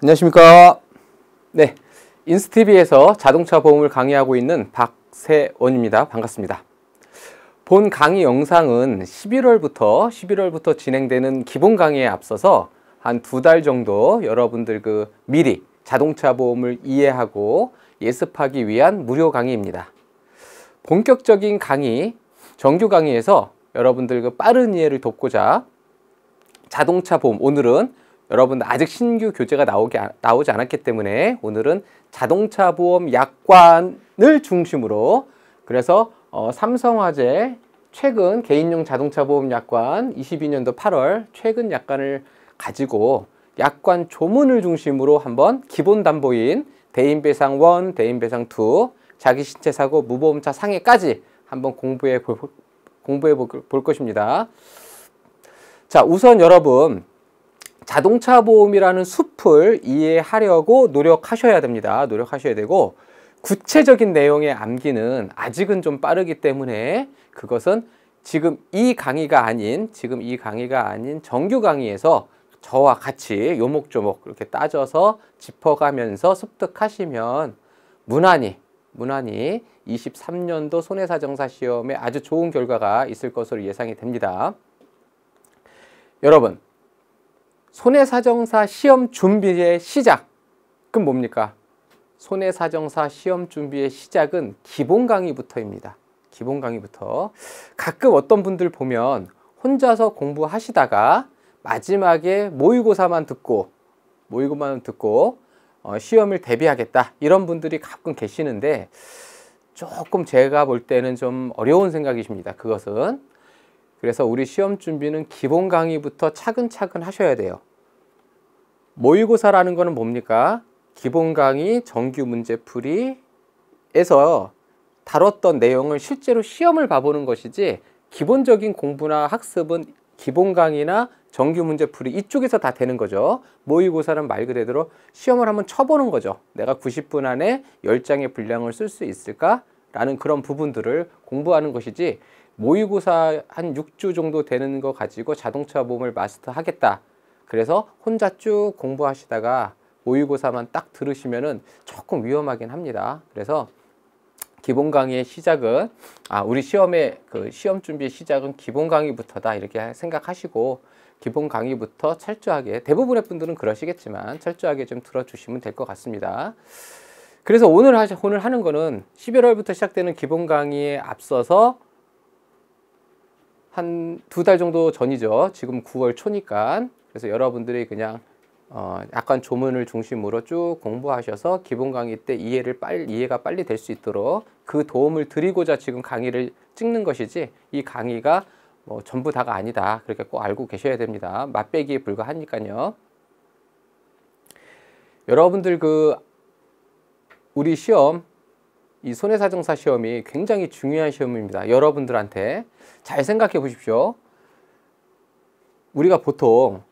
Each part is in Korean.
안녕하십니까. 네. 인스티비에서 자동차 보험을 강의하고 있는 박세원입니다. 반갑습니다. 본 강의 영상은 11월부터 11월부터 진행되는 기본 강의에 앞서서 한 두 달 정도 여러분들 그 미리 자동차 보험을 이해하고 예습하기 위한 무료 강의입니다. 본격적인 강의, 정규 강의에서 여러분들 그 빠른 이해를 돕고자 자동차 보험 오늘은 여러분 아직 신규 교재가 나오기, 나오지 않았기 때문에 오늘은 자동차 보험 약관을 중심으로 그래서 어, 삼성화재 최근 개인용 자동차 보험 약관 22년도 8월 최근 약관을 가지고 약관 조문을 중심으로 한번 기본 담보인 대인배상 1, 대인배상 2, 자기 신체 사고, 무보험차 상해까지 한번 공부해 볼, 공부해 볼 것입니다. 자, 우선 여러분 자동차 보험이라는 숲을 이해하려고 노력하셔야 됩니다. 노력하셔야 되고 구체적인 내용의 암기는 아직은 좀 빠르기 때문에 그것은 지금 이 강의가 아닌 지금 이 강의가 아닌 정규 강의에서 저와 같이 요목조목 이렇게 따져서 짚어가면서 습득하시면 무난히 무난히 23년도 손해사정사 시험에 아주 좋은 결과가 있을 것으로 예상이 됩니다. 여러분 손해사정사 시험 준비의 시작은 뭡니까? 손해사정사 시험 준비의 시작은 기본 강의부터입니다. 기본 강의부터. 가끔 어떤 분들 보면 혼자서 공부하시다가 마지막에 모의고사만 듣고 모의고사만 듣고 어, 시험을 대비하겠다 이런 분들이 가끔 계시는데 조금 제가 볼 때는 좀 어려운 생각이십니다. 그것은 그래서 우리 시험 준비는 기본 강의부터 차근차근 하셔야 돼요. 모의고사라는 거는 뭡니까? 기본 강의, 정규 문제풀이에서 다뤘던 내용을 실제로 시험을 봐보는 것이지 기본적인 공부나 학습은 기본 강의나 정규 문제풀이 이쪽에서 다 되는 거죠. 모의고사는 말 그대로 시험을 한번 쳐보는 거죠. 내가 90분 안에 10장의 분량을 쓸 수 있을까? 라는 그런 부분들을 공부하는 것이지 모의고사 한 6주 정도 되는 거 가지고 자동차 보험을 마스터하겠다. 그래서 혼자 쭉 공부하시다가 모의고사만 딱 들으시면은 조금 위험하긴 합니다. 그래서 기본 강의의 시작은 아 우리 시험의 그 시험 준비 의 시작은 기본 강의부터다 이렇게 생각하시고 기본 강의부터 철저하게 대부분의 분들은 그러시겠지만 철저하게 좀 들어주시면 될 것 같습니다. 그래서 오늘 하 오늘 하는 거는 11월부터 시작되는 기본 강의에 앞서서 한두달 정도 전이죠. 지금 9월 초니까. 그래서 여러분들이 그냥 어, 약간 조문을 중심으로 쭉 공부하셔서 기본 강의 때 이해를 빨리, 이해가 빨리 될 수 있도록 그 도움을 드리고자 지금 강의를 찍는 것이지 이 강의가 뭐 전부 다가 아니다. 그렇게 꼭 알고 계셔야 됩니다. 맛배기에 불과하니까요. 여러분들 그 우리 시험 이 손해사정사 시험이 굉장히 중요한 시험입니다. 여러분들한테 잘 생각해 보십시오. 우리가 보통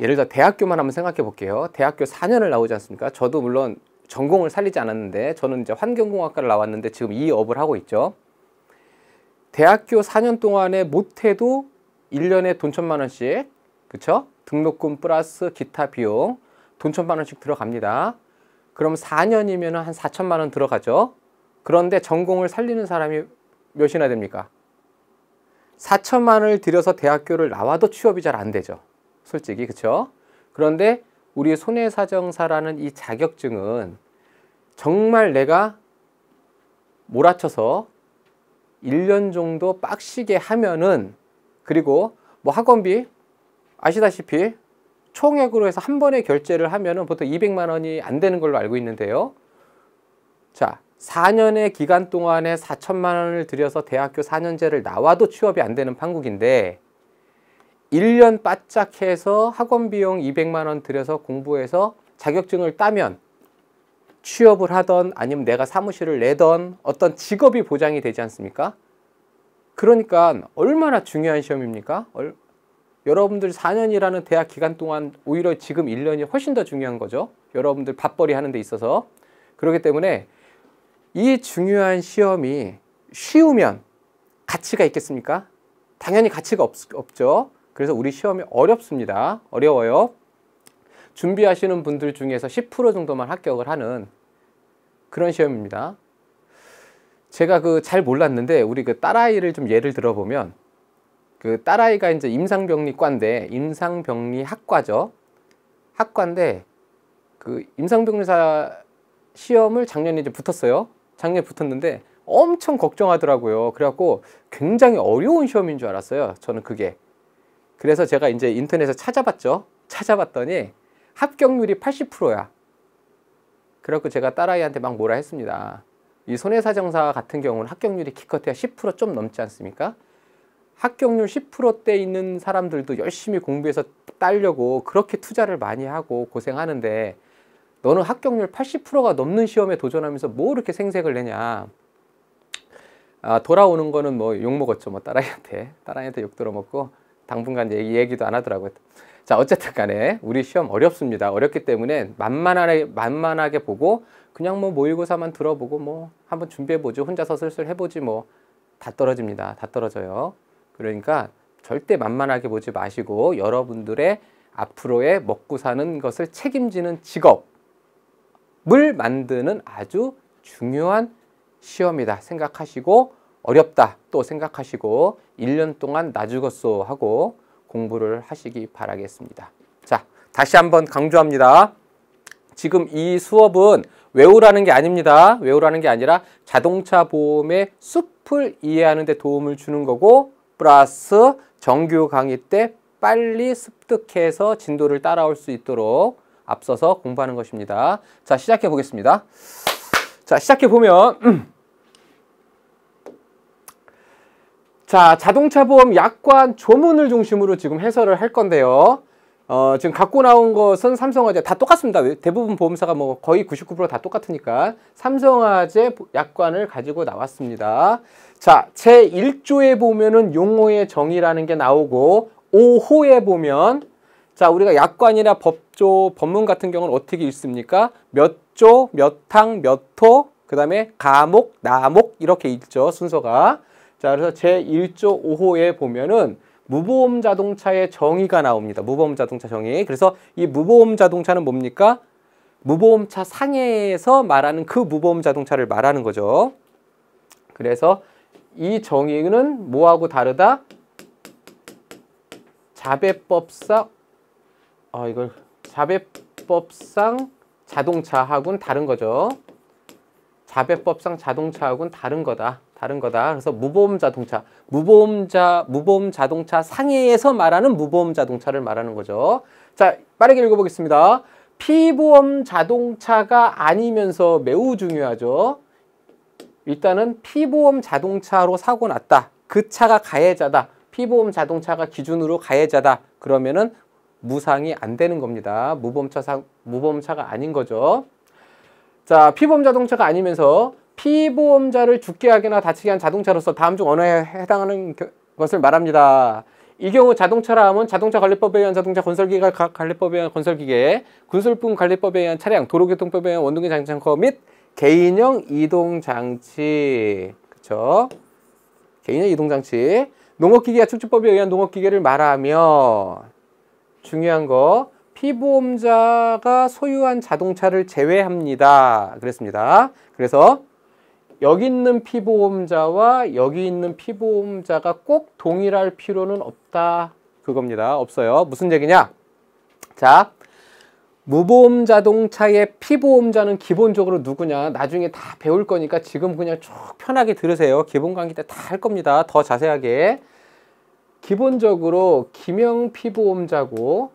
예를 들어 대학교만 한번 생각해 볼게요. 대학교 4년을 나오지 않습니까? 저도 물론 전공을 살리지 않았는데 저는 이제 환경공학과를 나왔는데 지금 이 업을 하고 있죠. 대학교 4년 동안에 못해도 1년에 돈 천만 원씩 그쵸? 등록금 플러스 기타 비용 돈 천만 원씩 들어갑니다. 그럼 4년이면 한 4천만 원 들어가죠. 그런데 전공을 살리는 사람이 몇이나 됩니까? 4천만을 들여서 대학교를 나와도 취업이 잘 안 되죠. 솔직히 그렇죠? 그런데 우리 손해사정사라는 이 자격증은 정말 내가 몰아쳐서 1년 정도 빡시게 하면은 그리고 뭐 학원비 아시다시피 총액으로 해서 한 번에 결제를 하면은 보통 200만 원이 안 되는 걸로 알고 있는데요. 자, 4년의 기간 동안에 4천만 원을 들여서 대학교 4년제를 나와도 취업이 안 되는 판국인데 1년 바짝 해서 학원 비용 200만 원 들여서 공부해서 자격증을 따면 취업을 하던 아니면 내가 사무실을 내던 어떤 직업이 보장이 되지 않습니까? 그러니까 얼마나 중요한 시험입니까? 얼, 여러분들 4년이라는 대학 기간 동안 오히려 지금 1년이 훨씬 더 중요한 거죠. 여러분들 밥벌이 하는 데 있어서. 그렇기 때문에 이 중요한 시험이 쉬우면 가치가 있겠습니까? 당연히 가치가 없, 없죠. 그래서 우리 시험이 어렵습니다. 어려워요. 준비하시는 분들 중에서 10% 정도만 합격을 하는 그런 시험입니다. 제가 그 잘 몰랐는데 우리 그 딸아이를 좀 예를 들어보면 그 딸아이가 이제 임상병리과인데 임상병리학과죠. 학과인데 그 임상병리사 시험을 작년에 이제 붙었어요. 작년에 붙었는데 엄청 걱정하더라고요. 그래갖고 굉장히 어려운 시험인 줄 알았어요. 저는 그게. 그래서 제가 이제 인터넷에 찾아봤죠. 찾아봤더니 합격률이 80%야. 그래갖고 제가 딸아이한테 막 뭐라 했습니다. 이 손해사정사 같은 경우는 합격률이 기껏해야 10%좀 넘지 않습니까? 합격률 10%대 있는 사람들도 열심히 공부해서 따려고 그렇게 투자를 많이 하고 고생하는데 너는 합격률 80%가 넘는 시험에 도전하면서 뭐 이렇게 생색을 내냐. 아, 돌아오는 거는 뭐 욕먹었죠. 뭐 딸아이한테. 딸아이한테 욕 들어먹고 당분간 얘기, 얘기도 안 하더라고요. 자, 어쨌든 간에 우리 시험 어렵습니다. 어렵기 때문에 만만하게, 만만하게 보고 그냥 뭐 모의고사만 들어보고 뭐 한번 준비해보지 혼자서 슬슬 해보지 뭐 다 떨어집니다. 다 떨어져요. 그러니까 절대 만만하게 보지 마시고 여러분들의 앞으로의 먹고 사는 것을 책임지는 직업 시험을 만드는 아주 중요한 시험이다 생각하시고 어렵다 또 생각하시고 1년 동안 나 죽었소 하고 공부를 하시기 바라겠습니다. 자, 다시 한번 강조합니다. 지금 이 수업은 외우라는 게 아닙니다. 외우라는 게 아니라 자동차 보험의 숲을 이해하는 데 도움을 주는 거고 플러스 정규 강의 때 빨리 습득해서 진도를 따라올 수 있도록 앞서서 공부하는 것입니다. 자, 시작해 보겠습니다. 자, 시작해 보면 음. 자, 자동차 보험 약관 조문을 중심으로 지금 해설을 할 건데요. 어, 지금 갖고 나온 것은 삼성화재 다 똑같습니다. 대부분 보험사가 뭐 거의 99%다 똑같으니까 삼성화재 약관을 가지고 나왔습니다. 자, 제 1조에 보면은 용어의 정의라는 게 나오고 5호에 보면 자, 우리가 약관이나 법조, 법문 같은 경우는 어떻게 읽습니까? 몇 조, 몇 항몇 토, 그 다음에 가목, 나목 이렇게 읽죠, 순서가. 자, 그래서 제1조 5호에 보면은 무보험 자동차의 정의가 나옵니다. 무보험 자동차 정의. 그래서 이 무보험 자동차는 뭡니까? 무보험차 상해에서 말하는 그 무보험 자동차를 말하는 거죠. 그래서 이 정의는 뭐하고 다르다? 자배법사 어, 이걸 자배법상 자동차하고는 다른 거죠. 자배법상 자동차하고는 다른 거다. 다른 거다. 그래서 무보험 자동차, 무보험자, 무보험 자동차 상해에서 말하는 무보험 자동차를 말하는 거죠. 자, 빠르게 읽어보겠습니다. 피보험 자동차가 아니면서 매우 중요하죠. 일단은 피보험 자동차로 사고 났다. 그 차가 가해자다. 피보험 자동차가 기준으로 가해자다. 그러면은 무상이 안 되는 겁니다. 무보차 상, 무보차가 아닌 거죠. 자, 피보험 자동차가 아니면서 피보험자를 죽게 하거나 다치게 한 자동차로서 다음 중 언어에 해당하는 겨, 것을 말합니다. 이 경우 자동차라 하면 자동차 관리법에 의한 자동차 건설기가 관리법에 의한 건설기계, 군술품 관리법에 의한 차량, 도로교통법에 의한 원동기 장치창고 및 개인형 이동장치. 그쵸? 개인형 이동장치. 농업기계와 축축법에 의한 농업기계를 말하며 중요한 거 피보험자가 소유한 자동차를 제외합니다. 그랬습니다. 그래서 여기 있는 피보험자와 여기 있는 피보험자가 꼭 동일할 필요는 없다. 그겁니다. 없어요. 무슨 얘기냐? 자, 무보험 자동차의 피보험자는 기본적으로 누구냐? 나중에 다 배울 거니까 지금 그냥 쭉 편하게 들으세요. 기본 강의 때 다 할 겁니다. 더 자세하게. 기본적으로 김영 피보험자고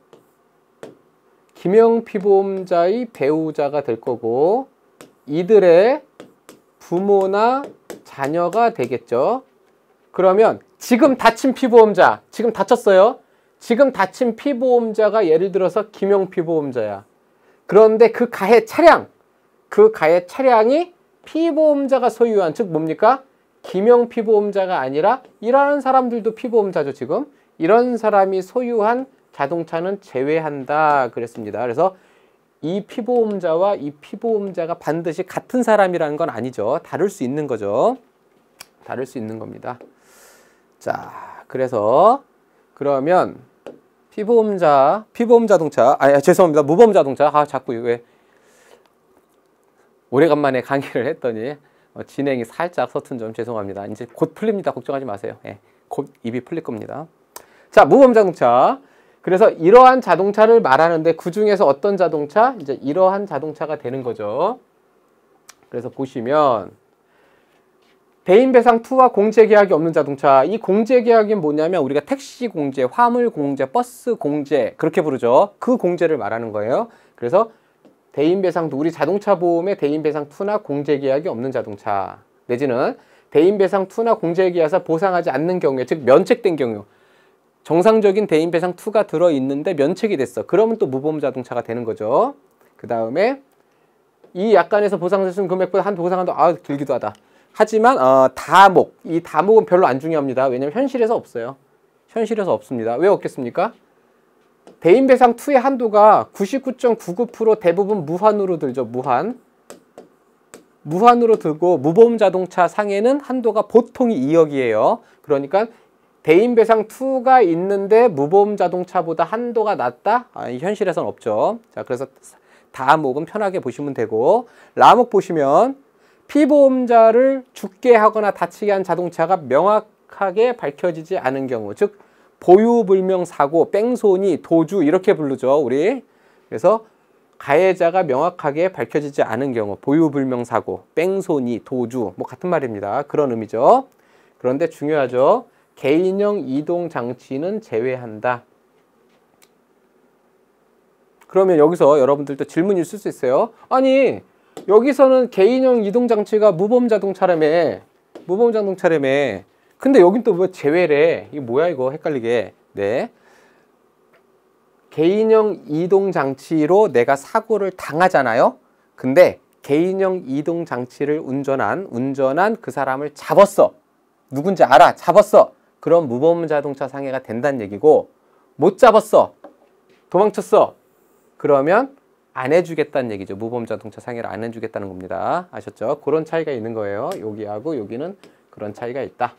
김영 피보험자의 배우자가 될 거고 이들의 부모나 자녀가 되겠죠. 그러면 지금 다친 피보험자, 지금 다쳤어요. 지금 다친 피보험자가 예를 들어서 김영 피보험자야. 그런데 그 가해 차량, 그 가해 차량이 피보험자가 소유한 즉 뭡니까? 기명 피보험자가 아니라 이러한 사람들도 피보험자죠 지금 이런 사람이 소유한 자동차는 제외한다 그랬습니다 그래서 이 피보험자와 이 피보험자가 반드시 같은 사람이라는 건 아니죠 다를 수 있는 거죠 다를 수 있는 겁니다 자 그래서 그러면 피보험자 피보험 자동차 아 죄송합니다 무보험 자동차 아 자꾸 왜 오래간만에 강의를 했더니 어, 진행이 살짝 서툰 점 죄송합니다. 이제 곧 풀립니다. 걱정하지 마세요. 예, 곧 입이 풀릴 겁니다. 자, 무범 자동차. 그래서 이러한 자동차를 말하는데 그 중에서 어떤 자동차? 이제 이러한 자동차가 되는 거죠. 그래서 보시면 대인배상2와 공제계약이 없는 자동차. 이 공제계약이 뭐냐면 우리가 택시 공제, 화물 공제, 버스 공제 그렇게 부르죠. 그 공제를 말하는 거예요. 그래서 대인배상도 우리 자동차 보험에 대인배상 투나 공제계약이 없는 자동차 내지는 대인배상 투나 공제계약에서 보상하지 않는 경우에 즉 면책된 경우 정상적인 대인배상 투가 들어있는데 면책이 됐어 그러면 또 무보험 자동차가 되는 거죠 그 다음에 이 약관에서 보상해준 금액보다 한 보상한도 아 길기도 하다 하지만 어, 다목 이 다목은 별로 안 중요합니다 왜냐면 현실에서 없어요 현실에서 없습니다 왜 없겠습니까 대인 배상 2의 한도가 99.99% 대부분 무한으로 들죠. 무한. 무한으로 들고 무보험 자동차 상에는 한도가 보통이 2억이에요. 그러니까 대인 배상 2가 있는데 무보험 자동차보다 한도가 낮다? 아, 현실에선 없죠. 자, 그래서 다목은 음 편하게 보시면 되고 라목 보시면 피보험자를 죽게 하거나 다치게 한 자동차가 명확하게 밝혀지지 않은 경우 즉 보유불명사고, 뺑소니, 도주 이렇게 부르죠. 우리. 그래서 가해자가 명확하게 밝혀지지 않은 경우 보유불명사고, 뺑소니, 도주 뭐 같은 말입니다. 그런 의미죠. 그런데 중요하죠. 개인형 이동 장치는 제외한다. 그러면 여기서 여러분들도 질문이 있을 수 있어요. 아니 여기서는 개인형 이동 장치가 무범 자동차라며 무범 자동차라며 근데 여긴 또 뭐 제외래. 이게 뭐야 이거 헷갈리게. 네. 개인형 이동 장치로 내가 사고를 당하잖아요. 근데 개인형 이동 장치를 운전한 운전한 그 사람을 잡았어. 누군지 알아. 잡았어. 그럼 무보험 자동차 상해가 된다는 얘기고 못 잡았어. 도망쳤어. 그러면 안 해주겠다는 얘기죠. 무보험 자동차 상해를 안 해주겠다는 겁니다. 아셨죠? 그런 차이가 있는 거예요. 여기하고 여기는 그런 차이가 있다.